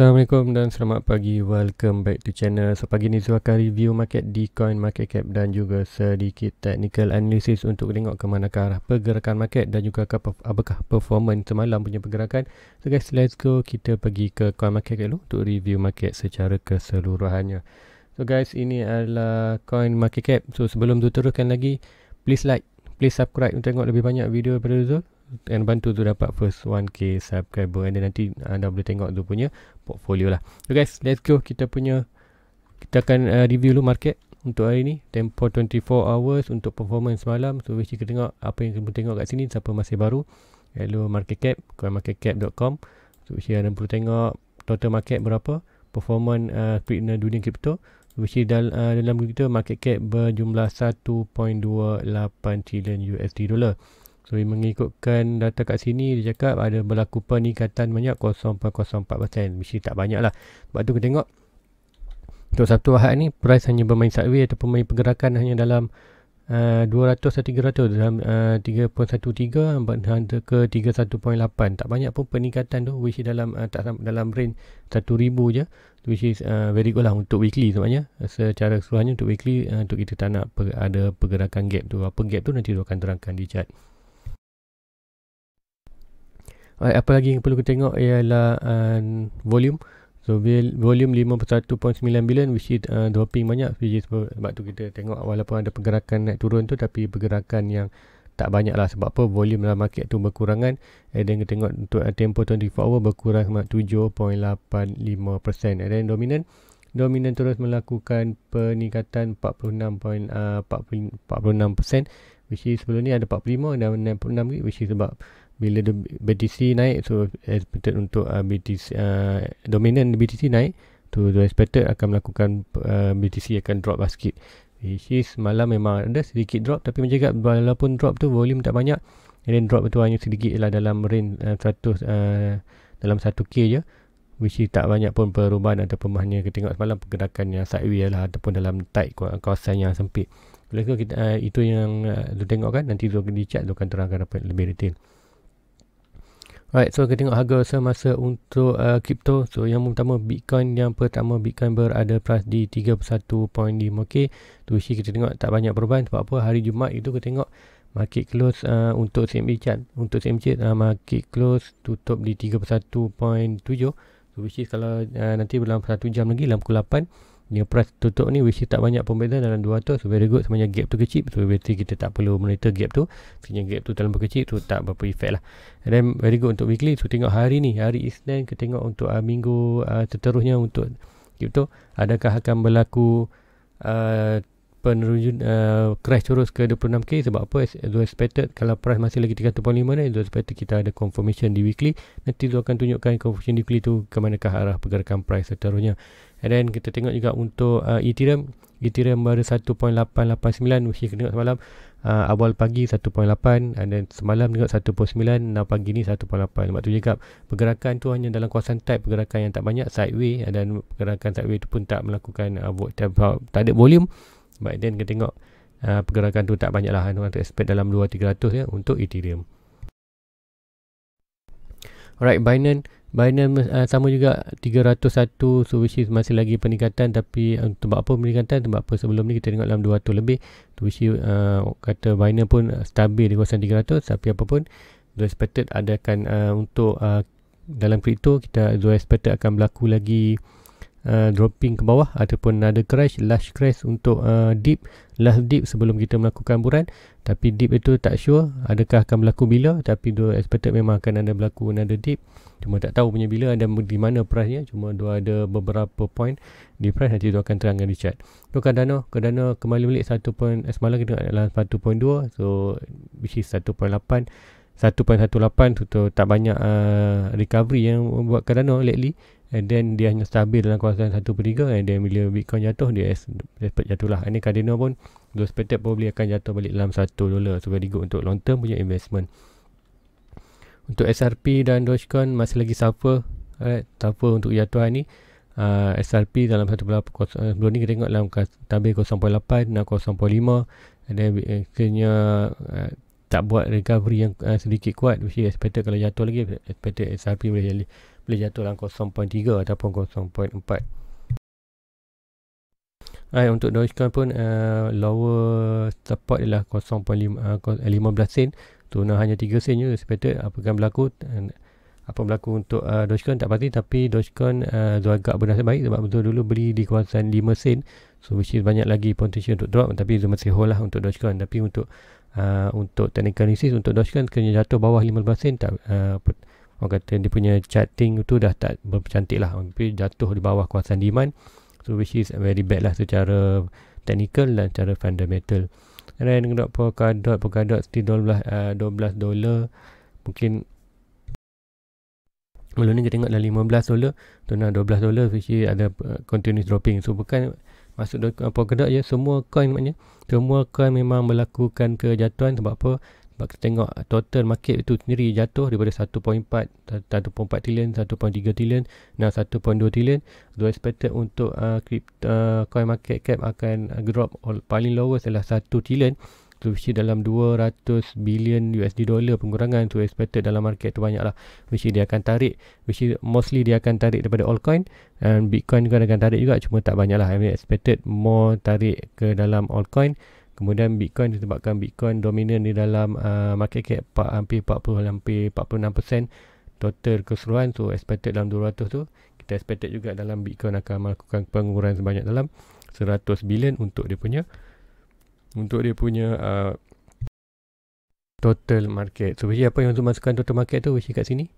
Assalamualaikum dan selamat pagi. Welcome back to channel. So pagi ni saya akan review market di coin market cap dan juga sedikit technical analysis untuk tengok ke mana arah pergerakan market dan juga ke, apakah performance semalam punya pergerakan. So guys, let's go. Kita pergi ke coin market cap dulu untuk review market secara keseluruhannya. So guys, ini adalah coin market cap. So sebelum tu teruskan lagi, please like, please subscribe untuk tengok lebih banyak video daripada Zul dan bantu tu dapat first 1k subscriber dan nanti anda boleh tengok tu punya portfolio lah So guys let's go kita punya Kita akan uh, review dulu market untuk hari ni Tempo 24 hours untuk performance malam So wish kita tengok apa yang kita tengok kat sini Siapa masih baru Hello market cap coinmarketcap.com So wish ada perlu tengok total market berapa Performance uh, speed dunia crypto Which is dal- uh, dalam kita market cap berjumlah 1.28 trillion USD dollar So mengikutkan data kat sini dia cakap ada berlaku peningkatan banyak 0.04% mesti tak banyak lah. Sebab tu kita tengok untuk Sabtu Ahad ni price hanya bermain sideways ataupun main pergerakan hanya dalam uh, eh, 200 atau 300 dalam uh, eh, 3.13 ke 31.8 tak banyak pun peningkatan tu which is dalam uh, tak dalam range 1000 je which is uh, very good lah untuk weekly sebenarnya secara keseluruhannya untuk weekly uh, untuk kita tak nak per, ada pergerakan gap tu apa gap tu nanti dia akan terangkan di chart Eh, apa lagi yang perlu kita tengok ialah um, volume so volume 51.9 bilion which is uh, dropping banyak which is sebab tu kita tengok walaupun ada pergerakan naik turun tu tapi pergerakan yang tak banyak lah sebab apa volume dalam market tu berkurangan and then kita tengok untuk uh, tempo 24 hour berkurang 7.85% and then dominant dominant terus melakukan peningkatan 46. Point, uh, 46% which is sebelum ni ada 45 dan 66 which is sebab bila the BTC naik so expected untuk uh, BTC uh, dominan BTC naik to so, expected akan melakukan uh, BTC akan drop basket lah which is malam memang ada sedikit drop tapi menjaga walaupun drop tu volume tak banyak and then drop tu hanya sedikit lah dalam range uh, 100 uh, dalam 1k je which is tak banyak pun perubahan ataupun hanya kita tengok semalam pergerakan yang sideways lah ataupun dalam tight kawasan yang sempit. Oleh itu, kita, uh, itu yang uh, tu tengok kan nanti tu akan dicat tu akan terangkan apa lebih detail. Alright, so kita tengok harga semasa untuk uh, crypto. So yang pertama Bitcoin, yang pertama Bitcoin berada price di 31.5 Okay, Tu isi kita tengok tak banyak perubahan sebab apa hari Jumaat itu kita tengok market close uh, untuk CME chart. Untuk CME chart uh, market close tutup di 31.7. So which is kalau uh, nanti dalam satu jam lagi dalam pukul 8 dia price tutup ni which tak banyak pembeda dalam 200 so very good sebenarnya gap tu kecil so berarti kita tak perlu monitor gap tu sebenarnya gap tu terlalu kecil tu tak berapa effect lah and then very good untuk weekly so tengok hari ni hari Isnin kita tengok untuk uh, minggu uh, seterusnya untuk gap tu adakah akan berlaku uh, ah, penerujun uh, crash terus ke 26k sebab apa as, as expected kalau price masih lagi 3.5 ni as expected kita ada confirmation di weekly nanti tu akan tunjukkan confirmation di weekly tu kemanakah arah pergerakan price seterusnya And then kita tengok juga untuk uh, Ethereum. Ethereum baru 1.889 which kita tengok semalam uh, awal pagi 1.8 and then semalam tengok 1.9 dan pagi ni 1.8. Sebab tu cakap pergerakan tu hanya dalam kawasan type pergerakan yang tak banyak sideways dan pergerakan sideways tu pun tak melakukan uh, vote, tab, tak ada volume. But then kita tengok uh, pergerakan tu tak banyak lah. Orang expect dalam 2-300 ya untuk Ethereum. Alright, Binance Binance uh, sama juga 301 so which is masih lagi peningkatan tapi uh, apa peningkatan sebab apa sebelum ni kita tengok dalam 200 lebih so which is uh, kata Binance pun stabil di kawasan 300 tapi apa pun the expected adakan uh, untuk uh, dalam crypto kita the expected akan berlaku lagi uh, dropping ke bawah ataupun ada crash last crash untuk uh, dip last dip sebelum kita melakukan buran tapi dip itu tak sure adakah akan berlaku bila tapi dua expected memang akan ada berlaku another dip cuma tak tahu punya bila dan di mana price nya cuma dua ada beberapa point di price nanti dia akan terangkan di chart tu so, Cardano Cardano kembali balik satu 1.1 eh, semalam kita tengok dalam 1.2 so which is 1.8 1.18 tu, tu tak banyak uh, recovery yang buat Cardano lately and then dia hanya stabil dalam kawasan 1.3 and then bila Bitcoin jatuh dia expect jatuhlah ini Cardano pun dia expected probably akan jatuh balik dalam 1 dolar so very good untuk long term punya investment untuk SRP dan Dogecoin masih lagi suffer right? suffer untuk jatuhan ni uh, ah, SRP dalam 1.8 eh, sebelum ni kita tengok dalam tabir 0.8 dan 0.5 and then eh, kena uh, eh, tak buat recovery yang uh, sedikit kuat mesti expected kalau jatuh lagi expected SRP boleh jadi boleh jatuh dalam 0.3 ataupun 0.4 Alright, untuk Dogecoin pun uh, lower support ialah 0.15 uh, eh, eh, sen turunan hanya 3 sen je expected apa yang berlaku apa berlaku untuk uh, Dogecoin tak pasti tapi Dogecoin uh, agak bernasib baik sebab betul dulu beli di kawasan 5 sen so which is banyak lagi potential untuk drop tapi itu masih hold lah untuk Dogecoin tapi untuk uh, untuk technical analysis untuk Dogecoin kena jatuh bawah 15 sen tak uh, orang kata dia punya chatting tu dah tak bercantik lah tapi jatuh di bawah kuasaan demand so which is very bad lah secara technical dan secara fundamental and then kena Polkadot Polkadot still 12, uh, 12 dollar mungkin Belum ni kita tengok dah 15 dolar tu nak 12 dolar which is ada uh, continuous dropping so bukan masuk eh, Polkadot je semua coin maknanya semua coin memang melakukan kejatuhan sebab apa sebab kita tengok total market itu sendiri jatuh daripada 1.4 1.4 trillion 1.3 trillion dan 1.2 trillion do expected untuk uh, crypto uh, coin market cap akan drop all, paling lowest adalah 1 trillion which is dalam 200 billion USD dollar pengurangan to expected dalam market tu banyaklah which is dia akan tarik which is mostly dia akan tarik daripada altcoin and bitcoin juga kan akan tarik juga cuma tak banyaklah I mean expected more tarik ke dalam altcoin Kemudian Bitcoin disebabkan Bitcoin dominan di dalam uh, market cap hampir 40 hampir 46% total keseluruhan so expected dalam 200 tu kita expected juga dalam Bitcoin akan melakukan pengurangan sebanyak dalam 100 bilion untuk dia punya untuk dia punya uh, total market. So which apa yang untuk masukkan total market tu which kat sini.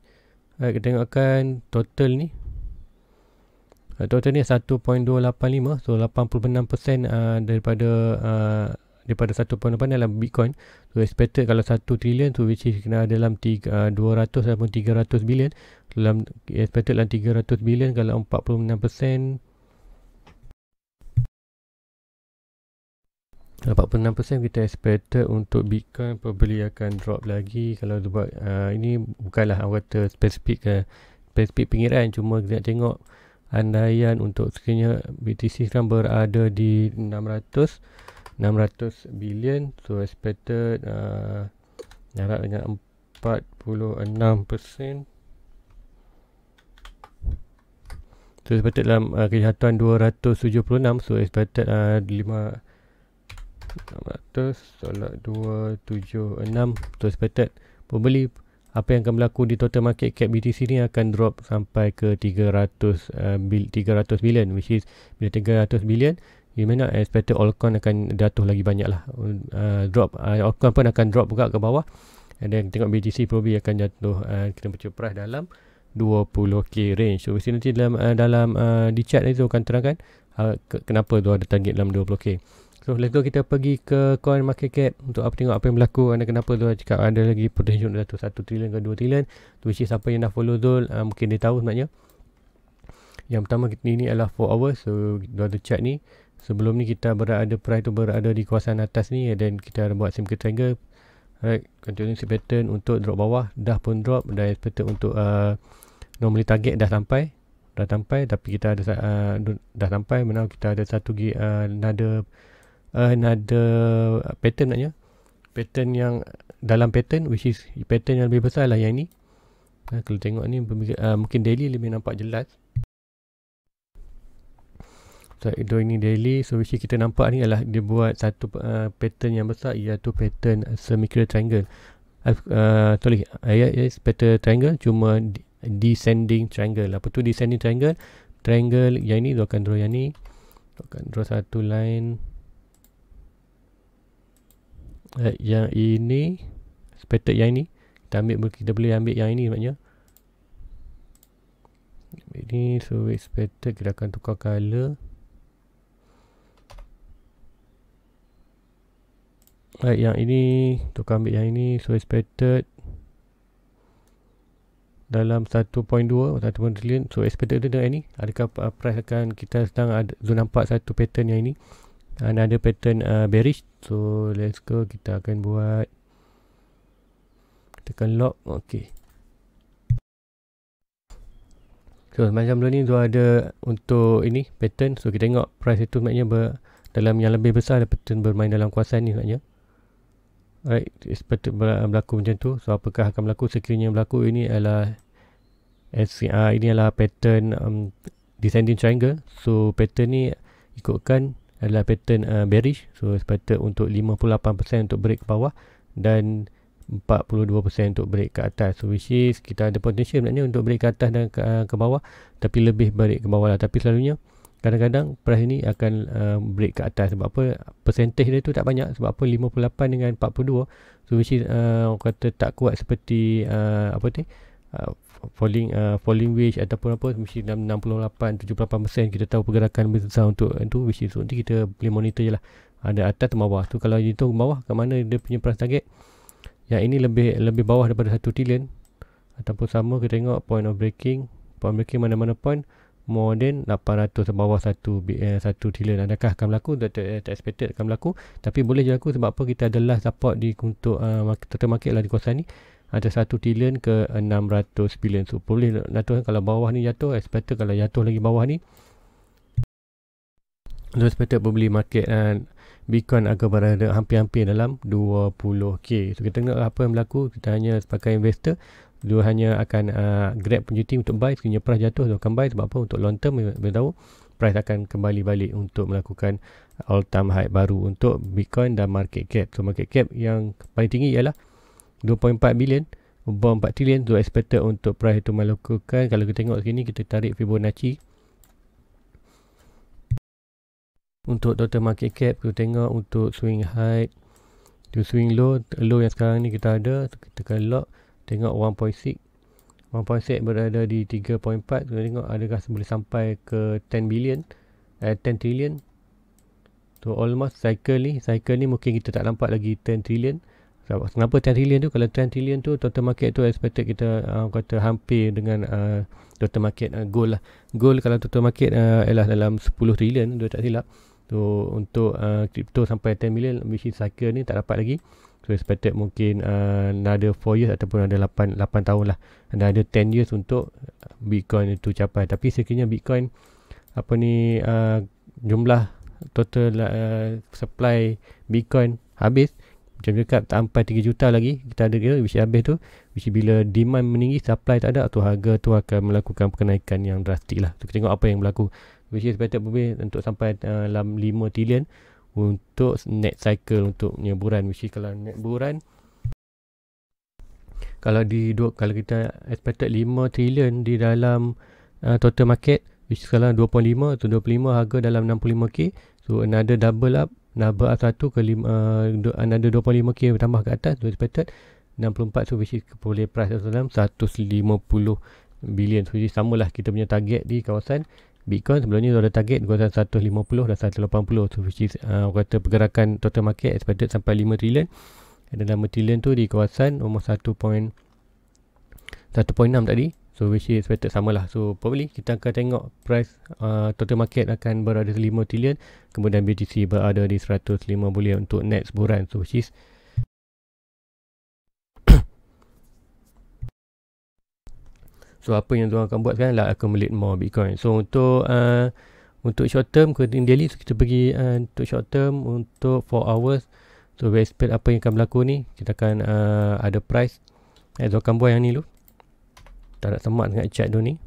Ha, kita tengokkan total ni. Uh, total ni 1.285 so 86% uh, daripada uh, daripada satu pandang dalam Bitcoin so expected kalau satu trilion tu which is kena dalam tiga, uh, 200 ataupun 300 bilion dalam expected dalam 300 bilion kalau 46% 46% kita expected untuk Bitcoin probably akan drop lagi kalau sebab uh, ini bukanlah orang kata spesifik ke uh, spesifik pengiraan cuma kita tengok andaian untuk sekiranya BTC sekarang berada di 600 600 billion, so expected uh, jarak dengan 46% so expected dalam uh, kejahatan 276 so expected uh, 500 tolak 276 so expected pembeli apa yang akan berlaku di total market cap BTC ni akan drop sampai ke 300 uh, bil, 300 billion, which is bila 300 billion you may not expect altcoin akan jatuh lagi banyak lah uh, drop uh, altcoin pun akan drop juga ke bawah and then tengok BTC probably akan jatuh uh, kita mencuba price dalam 20k range so mesti nanti dalam uh, dalam uh, di chat ni tu akan terangkan uh, ke- kenapa tu ada target dalam 20k So let's go kita pergi ke coin market cap untuk apa tengok apa yang berlaku anda kenapa tu cakap ada lagi potensi untuk jatuh 1 trilion ke 2 trilion tu mesti siapa yang dah follow Zul uh, mungkin dia tahu sebenarnya yang pertama ini adalah 4 hours so dua tu chart ni sebelum ni kita berada perai tu berada di kawasan atas ni dan kita ada buat simple triangle right continuing simple pattern untuk drop bawah dah pun drop dah expected untuk uh, normally target dah sampai dah sampai tapi kita ada uh, dah sampai menang kita ada satu gig uh, another uh, another pattern maknanya pattern yang dalam pattern which is pattern yang lebih besar lah yang ni uh, kalau tengok ni uh, mungkin daily lebih nampak jelas doing ni daily so which kita nampak ni adalah dia buat satu uh, pattern yang besar iaitu pattern semicircular triangle uh, sorry uh, yes, pattern triangle cuma descending triangle apa tu descending triangle triangle yang ini dia akan draw yang ni dia akan draw satu line uh, yang ini pattern yang ini kita ambil kita boleh ambil yang ini maknanya ini so it's kita akan tukar color baik yang ini untuk ambil yang ini so expected dalam 1.2 1.2 trillion so expected dia dengan ini adakah uh, price akan kita sedang ada zone nampak satu pattern yang ini dan ada pattern uh, bearish so let's go kita akan buat tekan lock okey So macam dulu ni tu ada untuk ini pattern. So kita tengok price itu maknanya ber, dalam yang lebih besar ada pattern bermain dalam kuasa ni maknanya. Right, seperti berlaku macam tu. So apakah akan berlaku sekiranya berlaku ini adalah SCR ini adalah pattern um, descending triangle. So pattern ni ikutkan adalah pattern uh, bearish. So sepatut untuk 58% untuk break ke bawah dan 42% untuk break ke atas. So which is kita ada potential sebenarnya untuk break ke atas dan ke, uh, ke bawah tapi lebih break ke bawah lah. Tapi selalunya kadang-kadang price ni akan uh, break ke atas sebab apa percentage dia tu tak banyak sebab apa 58 dengan 42 so which is uh, orang kata tak kuat seperti uh, apa tu uh, falling uh, falling wage ataupun apa mesti dalam 68 78% kita tahu pergerakan besar untuk itu which is nanti kita boleh monitor je lah ada atas atau bawah tu kalau itu bawah ke mana dia punya price target yang ini lebih lebih bawah daripada 1 trillion ataupun sama kita tengok point of breaking point of breaking mana-mana point more than 800 bawah 1 BN 1 eh, trillion adakah akan berlaku that, that, eh, that expected akan berlaku tapi boleh berlaku sebab apa kita adalah last support di untuk uh, market, total market lah di kawasan ni ada 1 trillion ke 600 billion so boleh Dato' kan kalau bawah ni jatuh expected kalau jatuh lagi bawah ni Dato' expected boleh market dan Bitcoin agak berada hampir-hampir dalam 20k. So kita tengok apa yang berlaku. Kita hanya sebagai investor dia hanya akan uh, grab penjuti untuk buy sekiranya price jatuh dia akan buy sebab apa untuk long term dia tahu price akan kembali balik untuk melakukan all time high baru untuk bitcoin dan market cap so market cap yang paling tinggi ialah 2.4 bilion 4 trillion so expected untuk price itu melakukan kalau kita tengok sini kita tarik Fibonacci untuk total market cap kita tengok untuk swing high to swing low low yang sekarang ni kita ada kita kalau lock tengok 1.6 1.6 berada di 3.4 kita tengok adakah boleh sampai ke 10 billion eh, 10 trillion tu almost cycle ni cycle ni mungkin kita tak nampak lagi 10 trillion kenapa 10 trillion tu kalau 10 trillion tu total market tu expected kita uh, kata hampir dengan uh, total market uh, goal lah goal kalau total market uh, ialah dalam 10 trillion dia tak silap tu so, untuk uh, crypto sampai 10 million which is cycle ni tak dapat lagi So expected mungkin uh, another 4 years ataupun ada 8, 8 tahun lah. Dan ada 10 years untuk Bitcoin itu capai. Tapi sekiranya Bitcoin apa ni uh, jumlah total uh, supply Bitcoin habis macam dekat tak sampai 3 juta lagi kita ada kira which habis tu which bila demand meninggi supply tak ada atau harga tu akan melakukan kenaikan yang drastik lah so, kita tengok apa yang berlaku which is better untuk sampai uh, dalam 5 trillion untuk net cycle untuk nyeburan mesti kalau net buran kalau di dua kalau kita expected 5 trillion di dalam uh, total market which kalau 2.5 atau 25 harga dalam 65k so another double up double up satu ke lima uh, another 25k bertambah ke atas so expected 64 so which boleh price dalam 150 bilion, so jadi samalah kita punya target di kawasan Bitcoin sebelumnya dah ada target kawasan 150 dan 180 so which is uh, orang kata pergerakan total market expected sampai 5 trilion dan dalam trilion tu di kawasan almost 1.1.6 tadi so which is expected samalah so probably kita akan tengok price uh, total market akan berada di 5 trilion kemudian BTC berada di 105 bulan untuk next bulan so which is So apa yang tuan akan buat sekarang lah accumulate more Bitcoin. So untuk uh, untuk short term ke daily so kita pergi uh, untuk short term untuk 4 hours. So we expect apa yang akan berlaku ni. Kita akan uh, ada price. Eh tuan akan buat yang ni dulu. Tak nak semak dengan chat tu ni.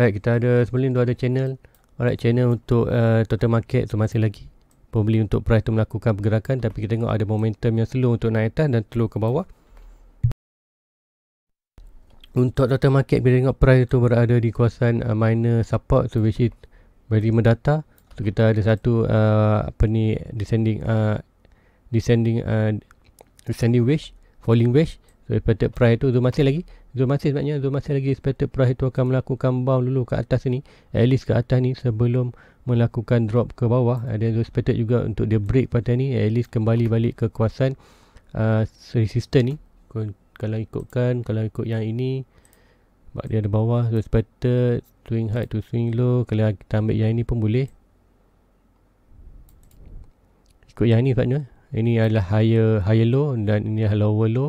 Alright, kita ada sebelum tu ada channel. Alright, channel untuk uh, total market tu so masih lagi pembeli untuk price tu melakukan pergerakan tapi kita tengok ada momentum yang slow untuk naik atas dan slow ke bawah untuk data market bila tengok price tu berada di kawasan uh, minor support so which is very mendata so kita ada satu uh, apa ni descending uh, descending uh, descending wedge falling wedge so expected price tu zone masih lagi zone masih sebabnya zone masih lagi expected price tu akan melakukan bound dulu ke atas ni at least ke atas ni sebelum melakukan drop ke bawah ada uh, expected juga untuk dia break pada ni at least kembali balik ke kuasan uh, resistance ni kalau ikutkan kalau ikut yang ini sebab dia ada bawah so expected swing high to swing low kalau kita ambil yang ini pun boleh ikut yang ini sebabnya ini adalah higher higher low dan ini adalah lower low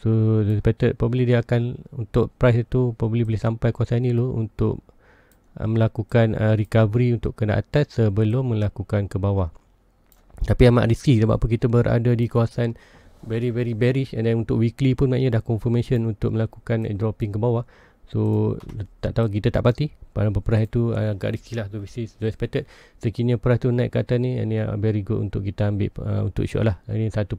so expected probably dia akan untuk price itu probably boleh sampai kuasa ini low untuk Uh, melakukan uh, recovery untuk ke atas sebelum melakukan ke bawah. Tapi amat risky sebab apa kita berada di kawasan very very bearish and then untuk weekly pun maknanya dah confirmation untuk melakukan dropping ke bawah. So tak tahu kita tak pati pada peperah itu uh, agak risky lah tu which is expected. Sekiranya peperah tu naik ke atas ni ini uh, very good untuk kita ambil uh, untuk short lah. Ini 1.35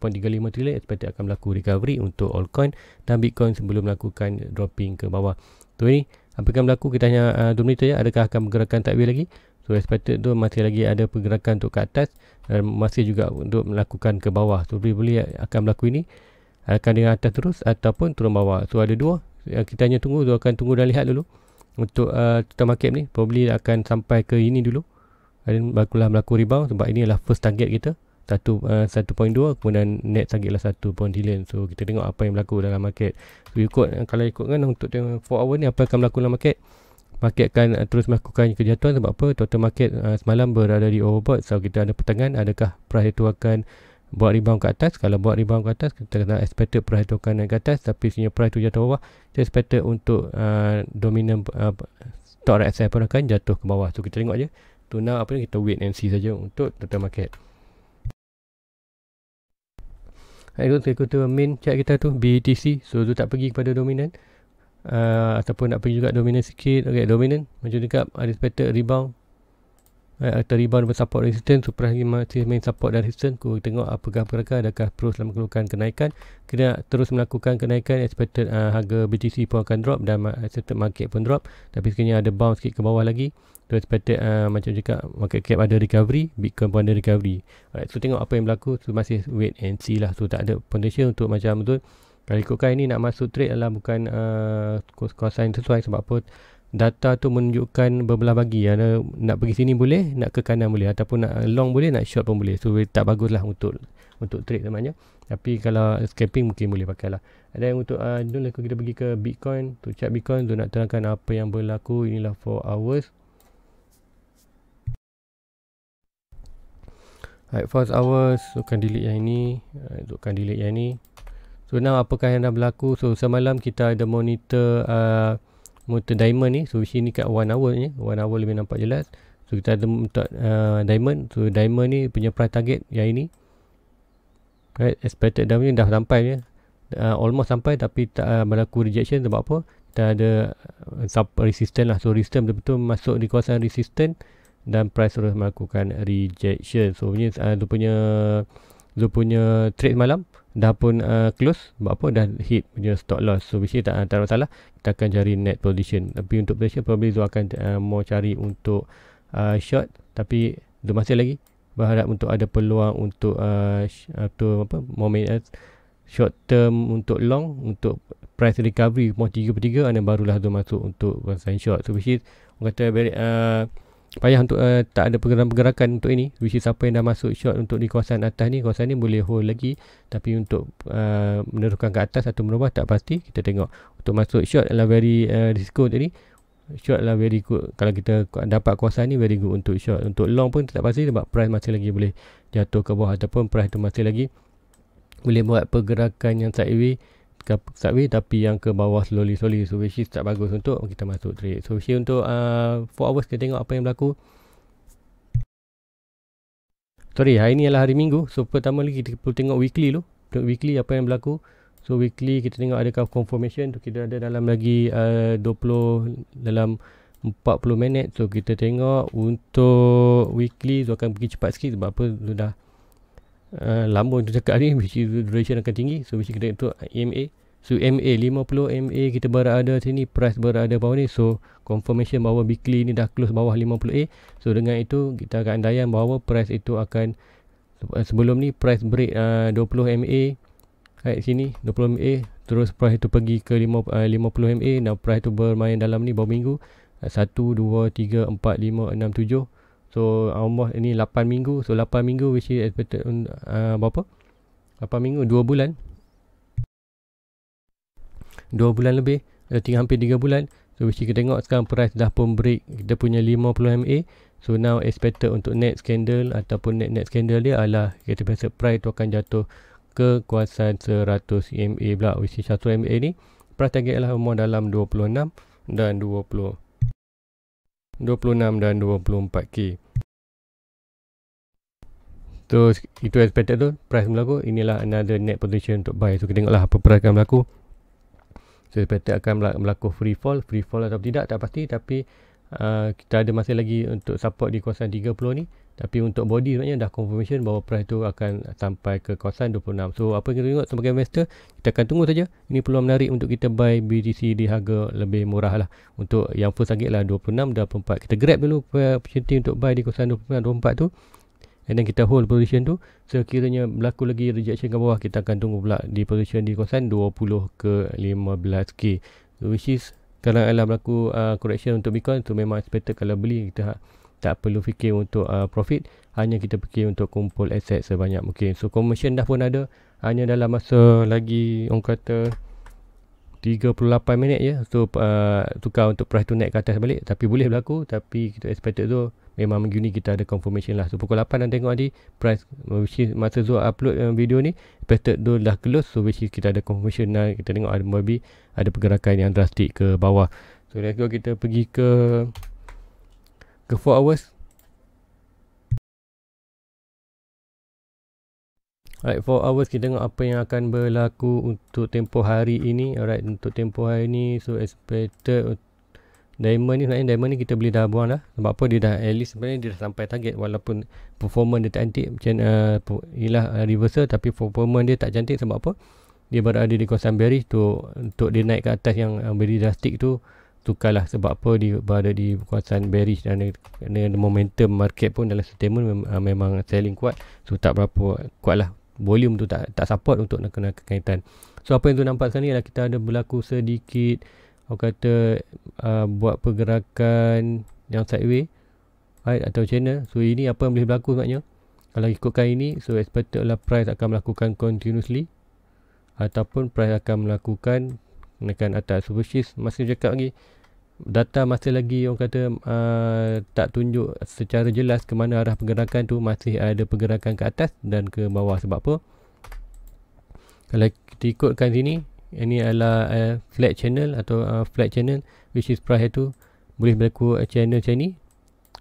trillion expected akan berlaku recovery untuk all coin dan bitcoin sebelum melakukan dropping ke bawah. Tu ni Apakah berlaku kita tanya uh, dominator ya adakah akan menggerakkan takbir lagi so expected tu masih lagi ada pergerakan untuk ke atas dan masih juga untuk melakukan ke bawah so boleh boleh akan berlaku ini akan dengan atas terus ataupun turun bawah so ada dua ya, kita hanya tunggu tu akan tunggu dan lihat dulu untuk uh, total market ni probably akan sampai ke ini dulu dan bakulah berlaku rebound sebab ini adalah first target kita 1.2 uh, eh, kemudian net target lah 1 point trillion so kita tengok apa yang berlaku dalam market so, ikut eh, kalau ikut kan untuk 4 hour ni apa akan berlaku dalam market market akan uh, terus melakukan kejatuhan sebab apa total market uh, semalam berada di overbought so kita ada pertengahan adakah price itu akan buat rebound ke atas kalau buat rebound ke atas kita kena expected price itu akan ke atas tapi sebenarnya price itu jatuh bawah kita expected untuk uh, dominant uh, stock rate saya pun akan jatuh ke bawah so kita tengok je tu now apa ni kita wait and see saja untuk total market ikut ikut tu main chart kita tu BTC e so tu tak pergi kepada dominant, uh, ah, ataupun nak pergi juga dominant sikit okey dominant, macam dekat ada expected rebound Right, eh, atau rebound dan support resistance supaya lagi masih main support dan resistance aku tengok apakah pergerakan adakah terus melakukan kenaikan kena terus melakukan kenaikan expected uh, harga BTC pun akan drop dan uh, market pun drop tapi sekiranya ada bounce sikit ke bawah lagi Terus seperti uh, macam juga, market cap ada recovery, Bitcoin pun ada recovery. Alright, so tengok apa yang berlaku, tu so, masih wait and see lah. So tak ada potential untuk macam tu. Kalau ikutkan ini nak masuk trade adalah bukan uh, kos yang sesuai sebab apa data tu menunjukkan berbelah bagi. Ada nak pergi sini boleh, nak ke kanan boleh ataupun nak long boleh, nak short pun boleh. So eh, tak bagus lah untuk untuk trade namanya. Tapi kalau scalping mungkin boleh pakai lah. Ada yang untuk uh, dulu lah, kita pergi ke Bitcoin, tu chart Bitcoin tu nak terangkan apa yang berlaku. Inilah 4 hours. Alright, first hours, so akan delete yang ini. untuk eh, so akan delete yang ini. So now apakah yang dah berlaku? So semalam kita ada monitor uh, monitor diamond ni. So sini kat one hour ni. one hour lebih nampak jelas. So kita ada monitor uh, diamond. So diamond ni punya price target yang ini. Right, expected diamond ni dah sampai ni. Uh, almost sampai tapi tak uh, berlaku rejection sebab apa? Kita ada uh, sub resistance lah. So resistance betul-betul masuk di kawasan resistance dan price terus melakukan rejection. So punya uh, punya dia punya trade malam dah pun uh, close sebab apa dah hit punya stop loss. So mesti tak ada masalah kita akan cari net position. Tapi untuk position probably dia akan uh, mau cari untuk uh, short tapi dia masih lagi berharap untuk ada peluang untuk atau uh, sh- apa moment uh, short term untuk long untuk price recovery mau 3 per 3 anda barulah dia masuk untuk one short. So mesti orang kata very uh, payah untuk uh, tak ada pergerakan untuk ini which is siapa yang dah masuk shot untuk di kawasan atas ni kawasan ni boleh hold lagi tapi untuk uh, meneruskan ke atas atau merubah tak pasti kita tengok untuk masuk shot adalah very uh, risiko tadi shot adalah very good kalau kita dapat kawasan ni very good untuk shot untuk long pun tak pasti sebab price masih lagi boleh jatuh ke bawah ataupun price tu masih lagi boleh buat pergerakan yang sideways subway eh, tapi yang ke bawah slowly slowly so which is tak bagus untuk kita masuk trade so which untuk 4 uh, hours kita tengok apa yang berlaku sorry hari ni adalah hari minggu so pertama lagi kita perlu tengok weekly dulu tengok weekly apa yang berlaku so weekly kita tengok adakah confirmation tu kita ada dalam lagi uh, 20 dalam 40 minit so kita tengok untuk weekly tu akan pergi cepat sikit sebab apa sudah Eh, lama untuk cakap ni which duration akan tinggi so which kita untuk EMA so EMA 50 EMA kita berada sini price berada bawah ni so confirmation bahawa weekly ni dah close bawah 50 A so dengan itu kita akan dayan bahawa price itu akan eh, sebelum ni price break uh, 20 MA kat sini 20 MA terus price itu pergi ke 50, uh, 50 MA dan price itu bermain dalam ni bawah minggu uh, 1 2 3 4 5 6 7 So umrah ini 8 minggu. So 8 minggu which is expected uh, berapa? 8 minggu 2 bulan. 2 bulan lebih. Uh, eh, tinggal hampir 3 bulan. So which kita tengok sekarang price dah pun break kita punya 50 MA. So now expected untuk next candle ataupun next next candle dia adalah kita biasa price tu akan jatuh ke kuasa 100 MA pula. Which is 1 MA ni price target lah umur dalam 26 dan 20. 26 dan 24K So itu expected tu Price berlaku Inilah another net position untuk buy So kita tengoklah apa price akan berlaku So expected akan berlaku free fall Free fall atau tidak tak pasti Tapi uh, kita ada masih lagi untuk support di kawasan 30 ni tapi untuk body sebenarnya dah confirmation bahawa price itu akan sampai ke kawasan 26. So apa yang kita tengok sebagai investor, kita akan tunggu saja. Ini peluang menarik untuk kita buy BTC di harga lebih murah lah. Untuk yang first target lah 26, 24. Kita grab dulu opportunity untuk buy di kawasan 26, 24 tu. And then kita hold position tu. Sekiranya so, berlaku lagi rejection ke bawah, kita akan tunggu pula di position di kawasan 20 ke 15K. Which is kalau kadang berlaku uh, correction untuk Bitcoin tu memang expected kalau beli kita ha- tak perlu fikir untuk uh, profit hanya kita fikir untuk kumpul aset sebanyak mungkin so commission dah pun ada hanya dalam masa lagi orang kata 38 minit ya so uh, tukar untuk price tu naik ke atas balik tapi boleh berlaku tapi kita expected tu memang minggu ni kita ada confirmation lah so pukul 8 dan tengok nanti price masa Zul upload uh, video ni expected tu dah close so which kita ada confirmation lah. kita tengok ada maybe ada pergerakan yang drastik ke bawah so let's go kita pergi ke ke 4 hours Alright, for hours kita tengok apa yang akan berlaku untuk tempoh hari ini. Alright, untuk tempoh hari ini, so expected diamond ni sebenarnya diamond ni kita boleh dah buang dah. Sebab apa dia dah at least sebenarnya dia dah sampai target walaupun performance dia tak cantik macam uh, ialah uh, reversal tapi performance dia tak cantik sebab apa? Dia berada di kawasan bearish tu untuk dia naik ke atas yang uh, bearish drastic tu tukarlah sebab apa di berada di kekuatan bearish dan kena momentum market pun dalam statement mem, ah, memang selling kuat so tak berapa kuatlah volume tu tak tak support untuk nak kena kaitan so apa yang tu nampak sekarang ni adalah kita ada berlaku sedikit orang kata uh, buat pergerakan yang sideways right, atau channel so ini apa yang boleh berlaku sebenarnya kalau ikutkan ini so expected lah price akan melakukan continuously ataupun price akan melakukan menekan atas superficies masih cakap lagi data masih lagi orang kata uh, tak tunjuk secara jelas ke mana arah pergerakan tu masih ada pergerakan ke atas dan ke bawah sebab apa kalau kita ikutkan sini ini adalah uh, flat channel atau uh, flat channel which is price tu boleh berlaku channel macam ni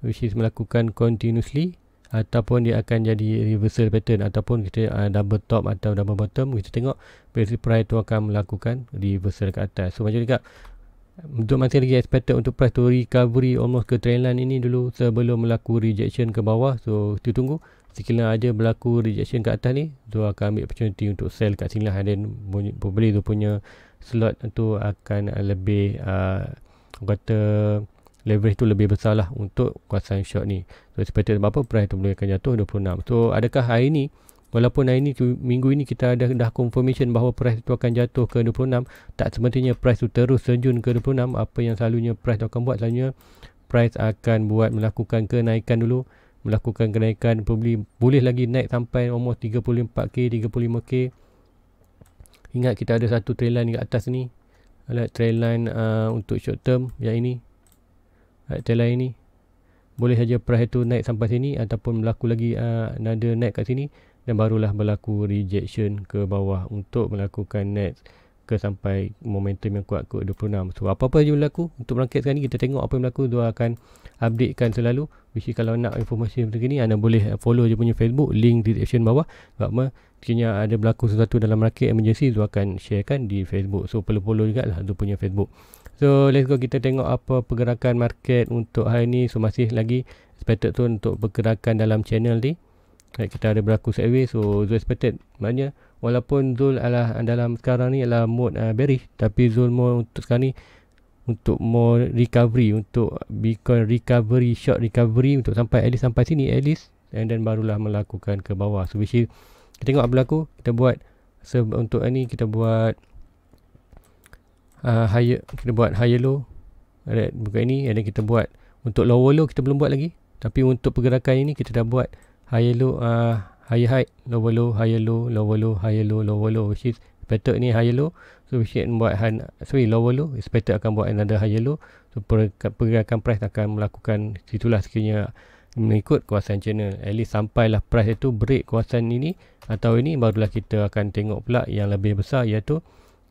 which is melakukan continuously ataupun dia akan jadi reversal pattern ataupun kita uh, double top atau double bottom kita tengok price prior tu akan melakukan reversal ke atas so macam dekat untuk mati lagi expected untuk price to recovery almost ke trendline ini dulu sebelum berlaku rejection ke bawah so kita tunggu sekiranya ada berlaku rejection ke atas ni tu so, akan ambil opportunity untuk sell kat sini lah dan pembeli tu punya slot tu akan lebih uh, kata leverage tu lebih besar lah untuk kuasaan short ni so expected apa price tu boleh akan jatuh 26 so adakah hari ni Walaupun hari ini, minggu ini kita ada dah confirmation bahawa price itu akan jatuh ke 26, tak semestinya price itu terus terjun ke 26. Apa yang selalunya price itu akan buat selalunya price akan buat melakukan kenaikan dulu melakukan kenaikan pembeli boleh lagi naik sampai almost 34k 35k ingat kita ada satu trend line kat atas ni ada trend line uh, untuk short term yang ini ada trend line ni boleh saja price itu naik sampai sini ataupun berlaku lagi uh, another naik kat sini dan barulah berlaku rejection ke bawah untuk melakukan next ke sampai momentum yang kuat ke 26 so apa-apa yang berlaku untuk bangkit sekarang ni kita tengok apa yang berlaku dia akan updatekan selalu which kalau nak informasi macam ni anda boleh follow je punya Facebook link di description bawah sebab kini ada berlaku sesuatu dalam market emergency dia akan sharekan di Facebook so perlu follow juga lah dia punya Facebook so let's go kita tengok apa pergerakan market untuk hari ni so masih lagi expected tu untuk pergerakan dalam channel ni Right, kita ada berlaku sideway so Zul expected maknanya walaupun Zul adalah dalam sekarang ni adalah mode uh, bearish tapi Zul mau untuk sekarang ni untuk more recovery untuk Bitcoin recovery short recovery untuk sampai at least sampai sini at least and then barulah melakukan ke bawah so which is kita tengok apa berlaku kita buat so untuk ini kita buat uh, higher kita buat higher low right, buka ini and then kita buat untuk lower low kita belum buat lagi tapi untuk pergerakan ini kita dah buat higher low uh, ah, higher high lower low higher low lower low higher low lower low which is pattern ni higher low so which akan buat han, sorry lower low is pattern akan buat another higher low so per, pergerakan price akan melakukan situlah sekiranya mengikut kawasan channel at least sampailah price itu break kawasan ini atau ini barulah kita akan tengok pula yang lebih besar iaitu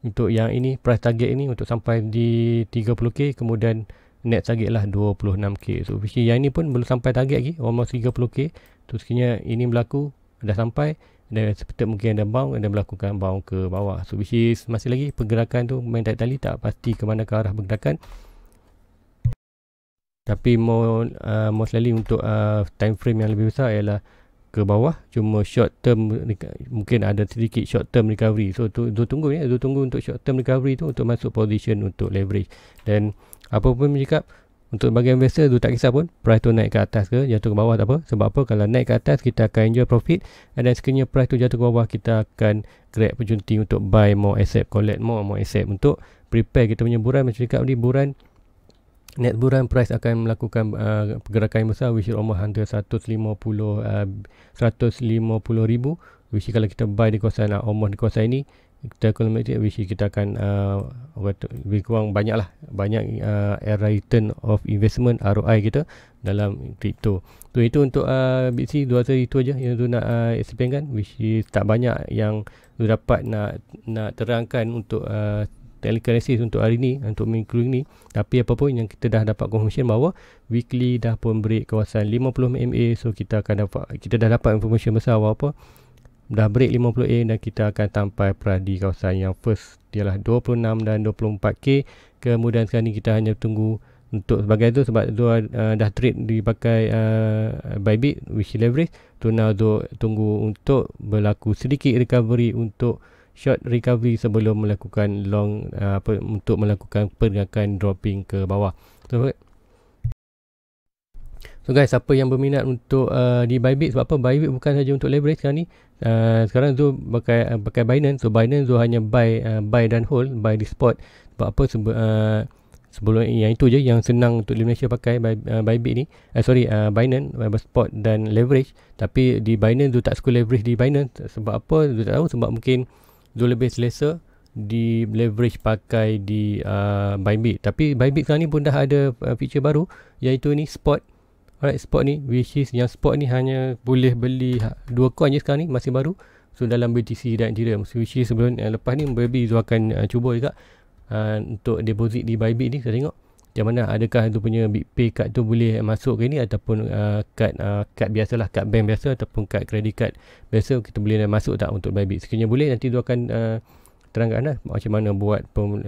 untuk yang ini price target ini untuk sampai di 30k kemudian net target lah 26k so yang ini pun belum sampai target lagi almost 30k tu sekiranya ini berlaku dah sampai dan seperti mungkin ada bound dan melakukan bound ke bawah so which is masih lagi pergerakan tu main tak tali tak pasti ke mana ke arah pergerakan tapi more, uh, most likely untuk uh, time frame yang lebih besar ialah ke bawah cuma short term mungkin ada sedikit short term recovery so tu, tu tunggu ya tu tunggu untuk short term recovery tu untuk masuk position untuk leverage dan apa pun cakap untuk bagian investor tu tak kisah pun price tu naik ke atas ke jatuh ke bawah tak apa. Sebab apa kalau naik ke atas kita akan enjoy profit and then sekiranya price tu jatuh ke bawah kita akan grab pejunti untuk buy more asset collect more more asset untuk prepare kita punya buran macam cakap tadi buran net buran price akan melakukan uh, pergerakan yang besar which is almost under 150 uh, 150 ribu which is kalau kita buy di kawasan uh, almost di kawasan ini kita kalau kita akan uh, lebih kurang banyak lah banyak uh, return of investment ROI kita dalam crypto so itu untuk uh, BC dua hari itu aja yang tu nak uh, explain kan which is tak banyak yang tu dapat nak nak terangkan untuk uh, technical analysis untuk hari ni untuk minggu ni tapi apa pun yang kita dah dapat confirmation bahawa weekly dah pun break kawasan 50 MA so kita akan dapat kita dah dapat information besar apa-apa dah break 50A dan kita akan sampai peradi kawasan yang first ialah 26 dan 24K kemudian sekarang ni kita hanya tunggu untuk sebagai tu sebab tu uh, dah trade dipakai uh, Bybit which leverage tu now tu tunggu untuk berlaku sedikit recovery untuk short recovery sebelum melakukan long uh, apa untuk melakukan pergerakan dropping ke bawah so, So guys, siapa yang berminat untuk uh, di Bybit sebab apa? Bybit bukan saja untuk leverage sekarang ni. Uh, sekarang tu pakai uh, pakai Binance. So Binance tu hanya buy uh, buy dan hold, buy di spot. Sebab apa? Sebe- uh, sebelum yang itu je yang senang untuk di Malaysia pakai by, uh, Bybit ni. Uh, sorry, uh, Binance, uh, spot dan leverage. Tapi di Binance tu tak suka leverage di Binance. Sebab apa? Tu tak tahu sebab mungkin tu lebih selesa di leverage pakai di uh, Bybit. Tapi Bybit sekarang ni pun dah ada uh, feature baru iaitu ni spot Alright spot ni which is yang spot ni hanya boleh beli ha, dua coin je sekarang ni masih baru. So dalam BTC dan Ethereum which is sebelum uh, lepas ni maybe you akan uh, cuba juga uh, untuk deposit di Bybit ni saya tengok. Macam mana adakah tu punya BitPay card tu boleh masuk ke ni ataupun uh, card uh, card biasalah card bank biasa ataupun card credit card biasa kita boleh masuk tak untuk Bybit. Sekiranya boleh nanti you akan uh, teranggaklah macam mana buat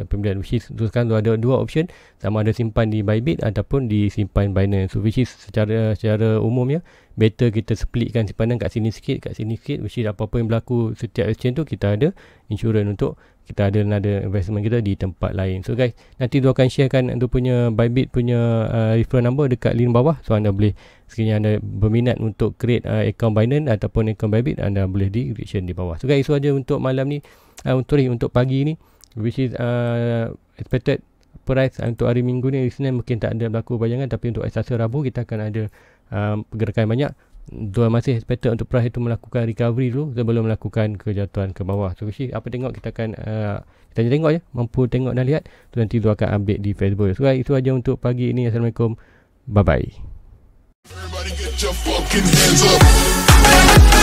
pembelian which is teruskan ada dua option sama ada simpan di Bybit ataupun disimpan Binance so which is secara secara umumnya better kita splitkan simpanan kat sini sikit kat sini sikit which is apa-apa yang berlaku setiap exchange tu kita ada insurans untuk kita ada ada investment kita di tempat lain so guys nanti tu akan sharekan tu punya Bybit punya uh, referral number dekat link bawah so anda boleh sekiranya anda berminat untuk create uh, account Binance ataupun account Bybit anda boleh di description di bawah so guys itu aja untuk malam ni uh, untuk untuk pagi ni which is uh, expected price untuk hari minggu ni Isnin mungkin tak ada berlaku bayangan tapi untuk Selasa Rabu kita akan ada uh, pergerakan banyak dua masih expected untuk price itu melakukan recovery dulu sebelum melakukan kejatuhan ke bawah so Rishi apa tengok kita akan uh, kita hanya tengok je mampu tengok dan lihat tu nanti tu akan update di Facebook so itu aja untuk pagi ini Assalamualaikum bye bye Everybody get your fucking hands up.